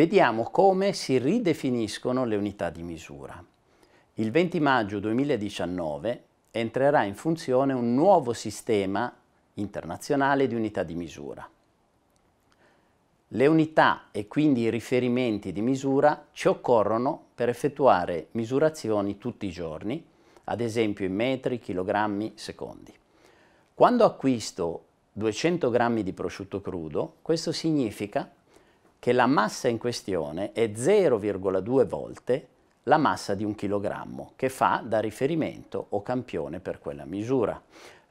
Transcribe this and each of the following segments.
vediamo come si ridefiniscono le unità di misura. Il 20 maggio 2019 entrerà in funzione un nuovo sistema internazionale di unità di misura. Le unità e quindi i riferimenti di misura ci occorrono per effettuare misurazioni tutti i giorni, ad esempio in metri, chilogrammi, secondi. Quando acquisto 200 grammi di prosciutto crudo, questo significa che la massa in questione è 0,2 volte la massa di un chilogrammo, che fa da riferimento o campione per quella misura.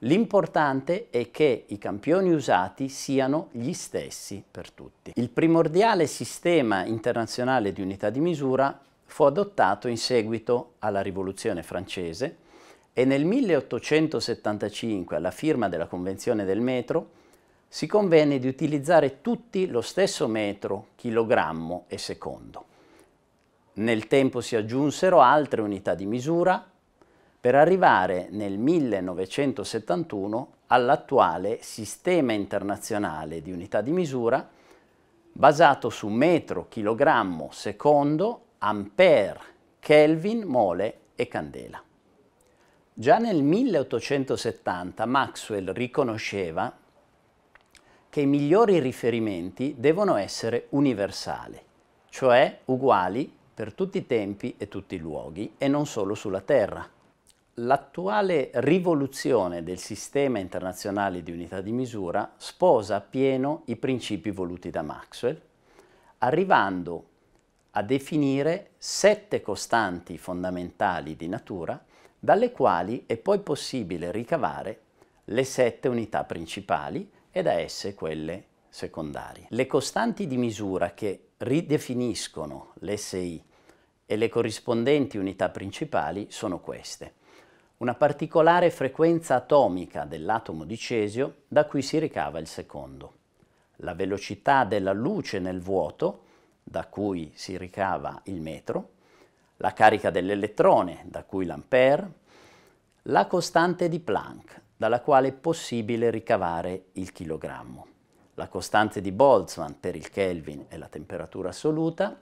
L'importante è che i campioni usati siano gli stessi per tutti. Il primordiale sistema internazionale di unità di misura fu adottato in seguito alla Rivoluzione francese e nel 1875, alla firma della Convenzione del Metro, si convenne di utilizzare tutti lo stesso metro, chilogrammo e secondo. Nel tempo si aggiunsero altre unità di misura per arrivare nel 1971 all'attuale sistema internazionale di unità di misura basato su metro, chilogrammo, secondo, ampere, Kelvin, mole e candela. Già nel 1870 Maxwell riconosceva che i migliori riferimenti devono essere universali, cioè uguali per tutti i tempi e tutti i luoghi e non solo sulla Terra. L'attuale rivoluzione del sistema internazionale di unità di misura sposa appieno i principi voluti da Maxwell, arrivando a definire sette costanti fondamentali di natura dalle quali è poi possibile ricavare le sette unità principali e da esse quelle secondarie. Le costanti di misura che ridefiniscono l'SI e le corrispondenti unità principali sono queste. Una particolare frequenza atomica dell'atomo di cesio da cui si ricava il secondo, la velocità della luce nel vuoto da cui si ricava il metro, la carica dell'elettrone da cui l'ampere, la costante di Planck dalla quale è possibile ricavare il chilogrammo. La costante di Boltzmann per il Kelvin è la temperatura assoluta,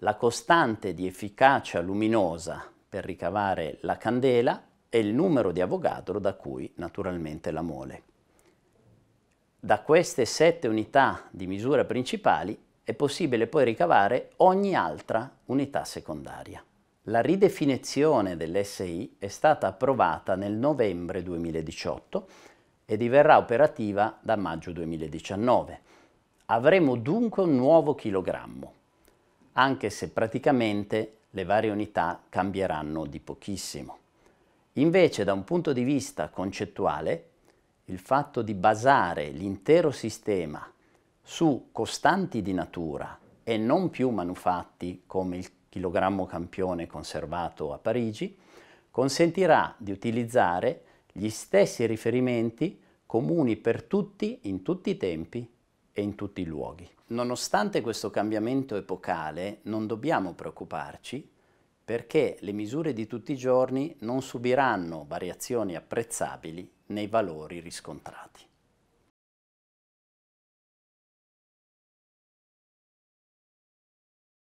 la costante di efficacia luminosa per ricavare la candela e il numero di Avogadro da cui naturalmente la mole. Da queste sette unità di misura principali è possibile poi ricavare ogni altra unità secondaria. La ridefinizione dell'SI è stata approvata nel novembre 2018 e diverrà operativa da maggio 2019. Avremo dunque un nuovo chilogrammo, anche se praticamente le varie unità cambieranno di pochissimo. Invece da un punto di vista concettuale, il fatto di basare l'intero sistema su costanti di natura e non più manufatti come il chilogrammo campione conservato a Parigi, consentirà di utilizzare gli stessi riferimenti comuni per tutti in tutti i tempi e in tutti i luoghi. Nonostante questo cambiamento epocale non dobbiamo preoccuparci perché le misure di tutti i giorni non subiranno variazioni apprezzabili nei valori riscontrati.